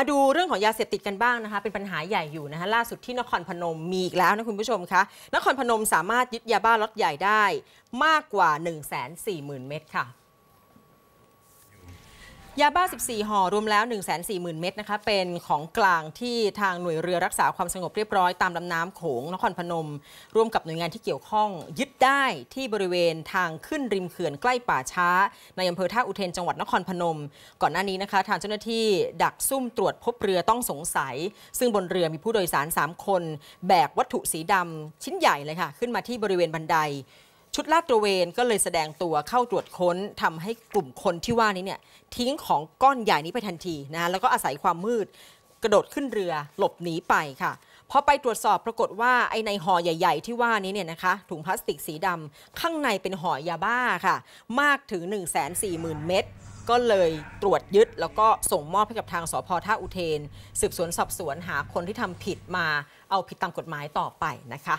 มาดูเรื่องของยาเสพติดกันบ้างนะคะ เป็นปัญหาใหญ่อยู่นะคะ ล่าสุดที่นครพนมมีอีกแล้วนะคุณผู้ชมคะ นครพนมสามารถยึดยาบ้าล็อตใหญ่ได้มากกว่า 1 4 0 0 0 0 เม็ดค่ะยาบ้า 14 ห่อรวมแล้ว 140,000 เม็ดนะคะ เป็นของกลางที่ทางหน่วยเรือรักษาความสงบเรียบร้อยตามลำน้ำโขง นครพนม ร่วมกับหน่วยงานที่เกี่ยวข้อง ยึดได้ที่บริเวณทางขึ้นริมเขื่อนใกล้ป่าช้า ในอำเภอท่าอุเทน จังหวัดนครพนม ก่อนหน้านี้นะคะ ทางเจ้าหน้าที่ดักซุ่มตรวจพบเรือต้องสงสัย ซึ่งบนเรือมีผู้โดยสาร 3 คนแบกวัตถุสีดำชิ้นใหญ่เลยค่ะขึ้นมาที่บริเวณบันไดชุดลาดตระเวนก็เลยแสดงตัวเข้าตรวจค้นทำให้กลุ่มคนที่ว่านี้เนี่ย ทิ้งของก้อนใหญ่นี้ไปทันทีนะแล้วก็อาศัยความมืด กระโดดขึ้นเรือหลบหนีไปค่ะพอไปตรวจสอบปรากฏว่าไอในห่อใหญ่ๆที่ว่านี้เนี่ยนะคะ ถุงพลาสติกสีดำข้างในเป็นห่อยาบ้าค่ะ มากถึง 1 4 0 0 0 0 เม็ดก็เลยตรวจยึด แล้วก็ส่งมอบให้กับทางสพท่าอุเทนสืบสวนสอบสวนหาคนที่ทำผิดมาเอาผิดตามกฎหมายต่อไปนะคะ